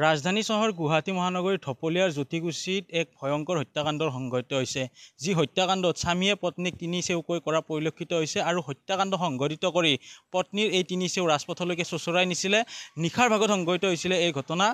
ৰাজধানী চহৰ গুৱাহাটী মহানগৰী ঢপলীয়াৰ জ্যোতিকুছিত এক ভয়ংকৰ হত্যাকাণ্ড সংঘটিত হৈছে যি হত্যাকাণ্ডত স্বামীয়ে পত্নীক তিনি চেউকৈ কৰা পৰিলক্ষিত হৈছে আৰু হত্যাকাণ্ড সংঘটিত কৰি পত্নীৰ এই তিনি চেউ ৰাজপথলৈকে চোঁচৰাই নিছিলে নিশাৰ ভাগত সংঘটিত হৈছিলে এই ঘটনা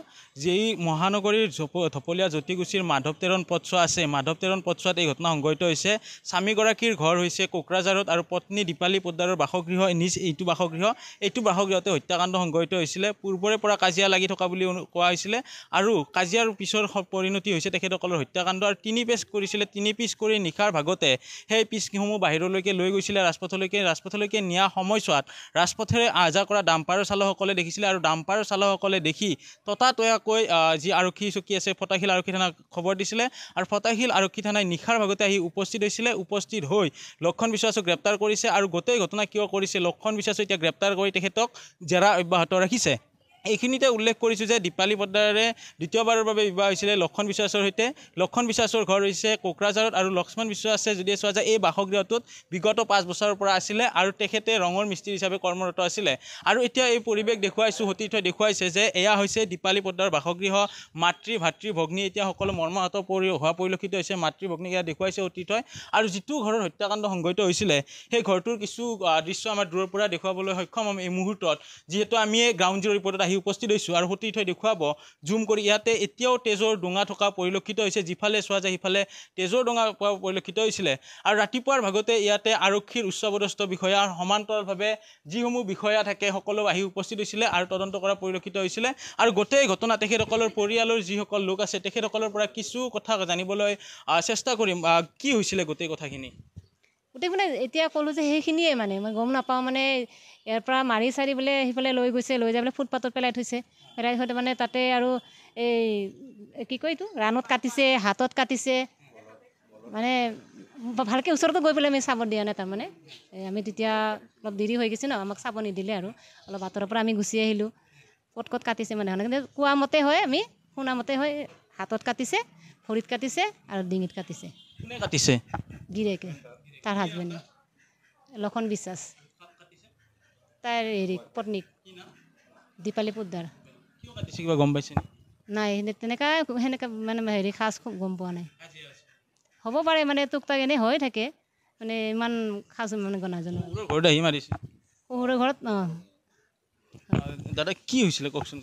যি মহানগৰীৰ ঝপ ঢপলীয়া জ্যোতিগুচিৰ মাধৱতেৰণ পথছোৱা আছে মাধৱতেৰণ পথছোৱাত এই ঘটনা সংঘটিত হৈছে স্বামীগৰাকীৰ ঘৰ হৈছে কোকৰাঝাৰত আৰু পত্নী দীপালী পদ্মাৰৰ বাসগৃহ নিজ এইটো বাসগৃহ এইটো বাসগৃহতে হত্যাকাণ্ড সংঘটিত হৈছিলে পূৰ্বৰে পৰা কাজিয়া লাগি থকা বুলি কোৱা কৰা হৈছিলে আৰু কাজিয়াৰ পিছৰ পৰিণতি হৈছে তেখেতসকলৰ হত্যাকাণ্ড আৰু তিনি পেজ কৰিছিলে তিনি পিচ কৰি নিশাৰ ভাগতে সেই পিচসমূহ বাহিৰলৈকে লৈ গৈছিলে ৰাজপথলৈকে ৰাজপথলৈকে নিয়া সময়ছোৱাত ৰাজপথেৰে আহ যাহ কৰা ডাম্পাৰৰ চালকসকলে দেখিছিলে আৰু ডাম্পাৰৰ চালকসকলে দেখি ততাতৈয়াকৈ যি আৰক্ষী চকী আছে ফটাশিল আৰক্ষী থানাক খবৰ দিছিলে আৰু ফটাশিল আৰক্ষী থানাই নিশাৰ ভাগতে আহি উপস্থিত হৈছিলে উপস্থিত হৈ লক্ষণ বিশ্বাসক গ্ৰেপ্তাৰ কৰিছে আৰু গোটেই ঘটনা কিয় কৰিছে লক্ষণ বিশ্বাসক এতিয়া গ্ৰেপ্তাৰ কৰি তেখেতক জেৰা অব্যাহত ৰাখিছে এইখিনিতে উল্লেখ কৰিছোঁ যে দীপালী পদ্দাৰে দ্বিতীয়বাৰৰ বাবে বিবাহ হৈছিলে লক্ষণ বিশ্বাসৰ সৈতে লক্ষণ বিশ্বাসৰ ঘৰ হৈছে কোকৰাঝাৰত আৰু লক্ষ্মণ বিশ্বাসে যদি চোৱা যায় এই বাসগৃহটোত বিগত পাঁচ বছৰৰ পৰা আছিলে আৰু তেখেতে ৰঙৰ মিস্ত্ৰী হিচাপে কৰ্মৰত আছিলে আৰু এতিয়া এই পৰিৱেশ দেখুৱাইছোঁ সতীৰ্থই দেখুৱাইছে যে এয়া হৈছে দীপালী পদ্দাৰ বাসগৃহ মাতৃ ভাতৃ ভগ্নী এতিয়া সকলো মৰ্মাহত পৰি হোৱা পৰিলক্ষিত হৈছে মাতৃ ভগ্নী এয়া দেখুৱাইছে সতীৰ্থই আৰু যিটো ঘৰত হত্যাকাণ্ড সংঘটিত হৈছিলে সেই ঘৰটোৰ কিছু দৃশ্য আমাৰ দূৰৰ পৰা দেখুৱাবলৈ সক্ষম হ'ম এই মুহূৰ্তত যিহেতু আমি গ্ৰাউণ্ড জিৰ' ৰিপৰ্টত আহি উপস্থিত হৈছোঁ আৰু সতীৰ থৈ দেখুৱাব জুম কৰি ইয়াতে এতিয়াও তেজৰ ডোঙা থকা পৰিলক্ষিত হৈছে যিফালে চোৱা যায় সিফালে তেজৰ ডোঙা পৰিলক্ষিত হৈছিলে আৰু ৰাতিপুৱাৰ ভাগতে ইয়াতে আৰক্ষীৰ উচ্চপদস্থ বিষয়াৰ সমান্তৰালভাৱে যিসমূহ বিষয়া থাকে সকলো আহি উপস্থিত হৈছিলে আৰু তদন্ত কৰা পৰিলক্ষিত হৈছিলে আৰু গোটেই ঘটনা তেখেতসকলৰ পৰিয়ালৰ যিসকল লোক আছে তেখেতসকলৰ পৰা কিছু কথা জানিবলৈ চেষ্টা কৰিম কি হৈছিলে গোটেই কথাখিনি গোটেই মানে এতিয়া ক'লোঁ যে সেইখিনিয়ে মানে মই গম নাপাওঁ মানে ইয়াৰ পৰা মাৰি চাৰি বোলে সিফালে লৈ গৈছে লৈ যাই পেলাই ফুটপাথত পেলাই থৈছে পেলাই থৈ মানে তাতে আৰু এই কি কয় এইটো ৰাণত কাটিছে হাতত কাটিছে মানে ভালকৈ ওচৰতো গৈ পেলাই আমি চাব দিয়া নাই তাৰমানে এই আমি তেতিয়া অলপ দেৰি হৈ গৈছে ন আমাক চাব নিদিলে আৰু অলপ আঁতৰৰ পৰা আমি গুচি আহিলোঁ ক'ত ক'ত কাটিছে মানে কিন্তু কোৱা মতে হয় আমি শুনা মতে হয় হাতত কাটিছে ভৰিত কাটিছে আৰু ডিঙিত কাটিছে কাটিছে গিৰিয়েকে তাৰ হাজবেণ্ডে লক্ষণ বিশ্বাস তাইৰ হেৰি পত্নীক দীপালী পোদ্দাৰ নাই তেনেকুৱা সেনেকৈ মানে হেৰি খাচ গম পোৱা নাই হ'ব পাৰে মানে তোক তাক এনেই হৈ থাকে মানে ইমান খাচ মানে গনা গণাজনে শহুৰৰ ঘৰত অঁ দাদা কি হৈছিলে কওকচোন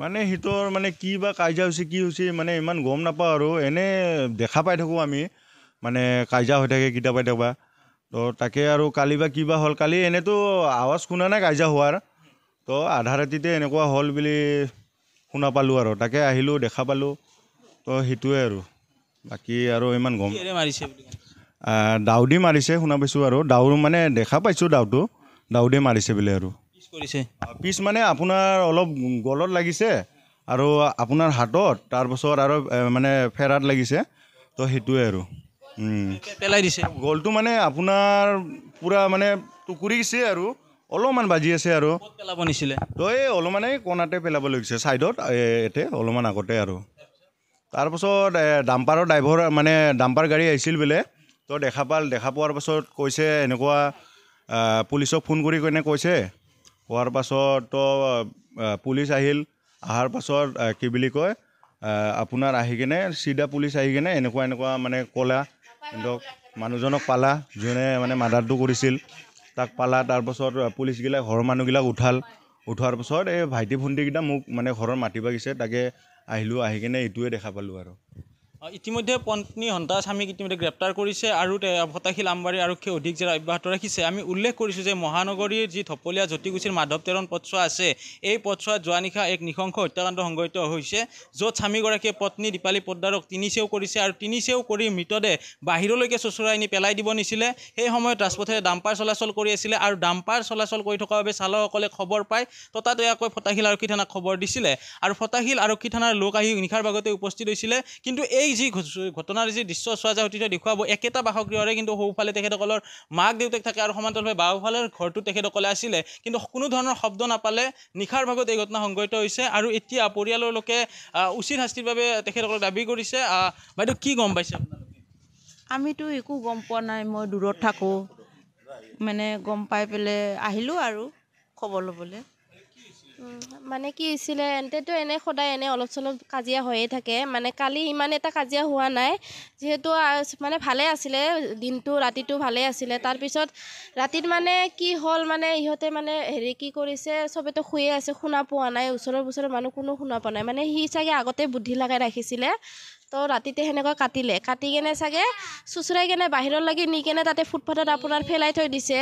মানে সিহঁতৰ মানে কি বা কাজিয়া হৈছে কি হৈছে মানে ইমান গম নাপাওঁ আৰু এনে দেখা পাই থাকোঁ আমি মানে কাজিয়া হৈ থাকে কেতিয়াবা কেতিয়াবা তো তাকে আৰু কালি বা কিবা হ'ল কালি এনেতো আৱাজ শুনা নাই কাজিয়া হোৱাৰ তো আধা ৰাতিতে এনেকুৱা হ'ল বুলি শুনা পালোঁ আৰু তাকে আহিলোঁ দেখা পালোঁ তো সেইটোৱে আৰু বাকী আৰু ইমান গম মাৰিছে ডাউদি মাৰিছে শুনা পাইছোঁ আৰু ডাউ মানে দেখা পাইছোঁ ডাউটো ডাউদি মাৰিছে বুলি আৰু পিছ মানে আপোনাৰ অলপ গলত লাগিছে আৰু আপোনাৰ হাতত তাৰপাছত আৰু মানে ফেৰাত লাগিছে তো সেইটোৱে আৰু পেলাই দিছে গলটো মানে আপোনাৰ পুৰা মানে টুকুৰিছে আৰু অলপমান বাজি আছে আৰু পেলাব নিছিলে তই অলপমানে কণাতে পেলাব লাগিছে ছাইডত ইয়াতে অলপমান আগতে আৰু তাৰপাছত ডাম্পাৰৰ ড্ৰাইভৰ মানে ডাম্পাৰ গাড়ী আহিছিল বোলে তই দেখা পাল দেখা পোৱাৰ পাছত কৈছে এনেকুৱা পুলিচক ফোন কৰি কেনে কৈছে কোৱাৰ পাছত তো পুলিচ আহিল অহাৰ পাছত কি বুলি কয় আপোনাৰ আহি কেনে চিধা পুলিচ আহি কেনে এনেকুৱা এনেকুৱা মানে ক'লা কিন্তু মানুহজনক পালা যোনে মানে মাৰ্ডাৰটো কৰিছিল তাক পালা তাৰপাছত পুলিচগিলাক ঘৰৰ মানুহগিলাক উঠাল উঠোৱাৰ পাছত এই ভাইটি ভণ্টিকেইটা মোক মানে ঘৰৰ মাতি পাকিছে তাকে আহিলোঁ আহি কিনে এইটোৱে দেখা পালোঁ আৰু ইতিমধ্যে পন্নী হন্তা স্বামীক ইতিমধ্যে গ্ৰেপ্তাৰ কৰিছে আৰু ফটাশিল আমবাৰী আৰক্ষী অধীক জেৰা অব্যাহত ৰাখিছে আমি উল্লেখ কৰিছোঁ যে মহানগৰীৰ যি ঢপলীয়া জ্যোতিগুচীৰ মাধৱ তেৰণ পথছোৱা আছে এই পথছোৱাত যোৱা নিশা এক নৃশংস হত্যাকাণ্ড সংঘটিত হৈছে য'ত স্বামীগৰাকীয়ে পত্নী দীপালী পদ্মাৰক তিনি চেউ কৰিছে আৰু তিনি চেউ কৰি মৃতদেহ বাহিৰলৈকে চোচৰাই নি পেলাই দিব নিছিলে সেই সময়ত ৰাজপথেৰে ডাম্পাৰ চলাচল কৰি আছিলে আৰু ডাম্পাৰ চলাচল কৰি থকাৰ বাবে চালকসকলে খবৰ পাই ততাতৈয়াকৈ ফটাশিল আৰক্ষী থানাক খবৰ দিছিলে আৰু ফটাশিল আৰক্ষী থানাৰ লোক আহি নিশাৰ ভাগতে উপস্থিত হৈছিলে কিন্তু এই যি ঘটনাৰ যি দৃশ্য চোৱা যায় ঐতিহ্য দেখুৱাব একেটা বাসগৃহৰে কিন্তু সৌফালে তেখেতসকলৰ মাক দেউতাক থাকে আৰু সমান্তৰভাৱে বাওঁফালে ঘৰটো তেখেতসকলে আছিলে কিন্তু কোনো ধৰণৰ শব্দ নাপালে নিশাৰ ভাগত এই ঘটনা সংঘটিত হৈছে আৰু এতিয়া পৰিয়ালৰ লোকে উচিত শাস্তিৰ বাবে তেখেতসকলে দাবী কৰিছে বাইদেউ কি গম পাইছে আমিতো একো গম পোৱা নাই মই দূৰত থাকোঁ মানে গম পাই পেলাই আহিলোঁ আৰু খবৰ ল'বলৈ মানে কি হৈছিলে এনেতেতো এনেই সদায় এনে অলপ চলপ কাজিয়া হৈয়ে থাকে মানে কালি ইমান এটা কাজিয়া হোৱা নাই যিহেতু মানে ভালেই আছিলে দিনটো ৰাতিটো ভালেই আছিলে তাৰপিছত ৰাতিত মানে কি হ'ল মানে ইহঁতে মানে হেৰি কি কৰিছে চবেতো শুয়ে আছে শুনা পোৱা নাই ওচৰৰ ওচৰৰ মানুহ কোনো শুনা পোৱা নাই মানে সি চাগে আগতে বুদ্ধি লগাই ৰাখিছিলে তো ৰাতিতে সেনেকৈ কাটিলে কাটি কেনে চাগে চুচুৰাই কেনে বাহিৰৰ লাগি নি কেনে তাতে ফুটপাথত আপোনাৰ ফেলাই থৈ দিছে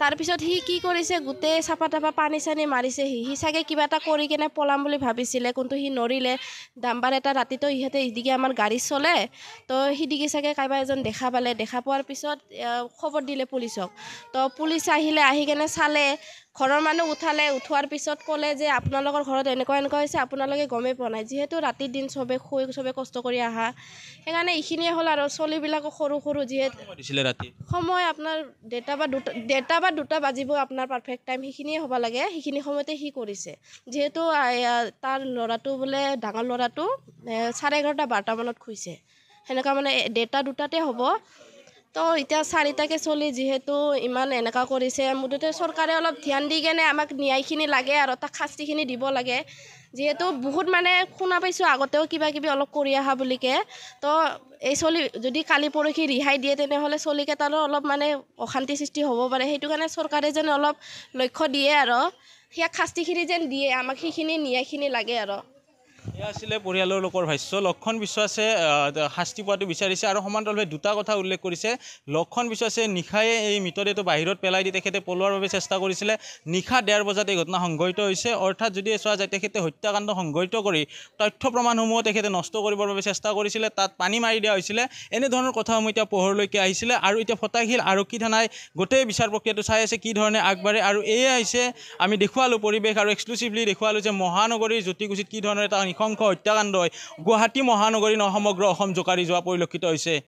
তাৰপিছত সি কি কৰিছে গোটেই চাফা তাফা পানী চানী মাৰিছে সি সি চাগে কিবা এটা কৰি কেনে পলাম বুলি ভাবিছিলে কোনটো সি নৰিলে ডাম্বাৰ এটা ৰাতিতো ইহঁতে ইদিগে আমাৰ গাড়ী চলে তো সিদিগে চাগে কাৰোবাৰ এজন দেখা পালে দেখা পোৱাৰ পিছত খবৰ দিলে পুলিচক তো পুলিচ আহিলে আহি কেনে চালে ঘৰৰ মানুহ উঠালে উঠোৱাৰ পিছত ক'লে যে আপোনালোকৰ ঘৰত এনেকুৱা এনেকুৱা হৈছে আপোনালোকে গমেই পোৱা নাই যিহেতু ৰাতি দিন চবে শুই চবে কষ্ট কৰি আহা সেইকাৰণে এইখিনিয়ে হ'ল আৰু চলিবিলাকো সৰু সৰু যিহেতু সময় আপোনাৰ দেউতা বা দুটা দেউতা বা দুটা বাজিব আপোনাৰ পাৰফেক্ট টাইম সেইখিনিয়ে হ'ব লাগে সেইখিনি সময়তে সি কৰিছে যিহেতু তাৰ ল'ৰাটো বোলে ডাঙৰ ল'ৰাটো চাৰে এঘাৰটা বাৰটামানত খুঁজিছে সেনেকুৱা মানে দেউতা দুটাতে হ'ব তো এতিয়া চাৰিটাকে চলি যিহেতু ইমান এনেকুৱা কৰিছে মুঠতে চৰকাৰে অলপ ধ্যান দি কেনে আমাক ন্যায়খিনি লাগে আৰু তাক শাস্তিখিনি দিব লাগে যিহেতু বহুত মানে শুনা পাইছোঁ আগতেও কিবা কিবি অলপ কৰি অহা বুলিকে তো এই চলি যদি কালি পৰহি ৰিহাই দিয়ে তেনেহ'লে চলিকেইটাৰো অলপ মানে অশান্তি সৃষ্টি হ'ব পাৰে সেইটো কাৰণে চৰকাৰে যেন অলপ লক্ষ্য দিয়ে আৰু সেয়া শাস্তিখিনি যেন দিয়ে আমাক সেইখিনি ন্যায়খিনি লাগে আৰু আছিলে পৰিয়ালৰ লোকৰ ভাষ্য লক্ষণ বিশ্বাসে শাস্তি পোৱাটো বিচাৰিছে আৰু সমান্তৰালভাৱে দুটা কথা উল্লেখ কৰিছে লক্ষণ বিশ্বাসে নিশাই এই মৃতদেহটো বাহিৰত পেলাই দি তেখেতে পলোৱাৰ বাবে চেষ্টা কৰিছিলে নিশা ডেৰ বজাত এই ঘটনা সংঘটিত হৈছে অৰ্থাৎ যদি চোৱা যায় তেখেতে হত্যাকাণ্ড সংঘটিত কৰি তথ্য প্ৰমাণসমূহ তেখেতে নষ্ট কৰিবৰ বাবে চেষ্টা কৰিছিলে তাত পানী মাৰি দিয়া হৈছিলে এনেধৰণৰ কথাসমূহ এতিয়া পোহৰলৈকে আহিছিলে আৰু এতিয়া ফটাশীল আৰক্ষী থানাই গোটেই বিচাৰ প্ৰক্ৰিয়াটো চাই আছে কি ধৰণে আগবাঢ়ে আৰু এয়াই হৈছে আমি দেখুৱালোঁ পৰিৱেশ আৰু এক্সক্লুচিভলি দেখুৱালোঁ যে মহানগৰীৰ জ্যোতিগুচিত কি ধৰণৰ এটা নিসংগ অসংখ্য হত্যাকাণ্ডই গুৱাহাটী মহানগৰী সমগ্ৰ অসম জোকাৰি যোৱা পৰিলক্ষিত হৈছে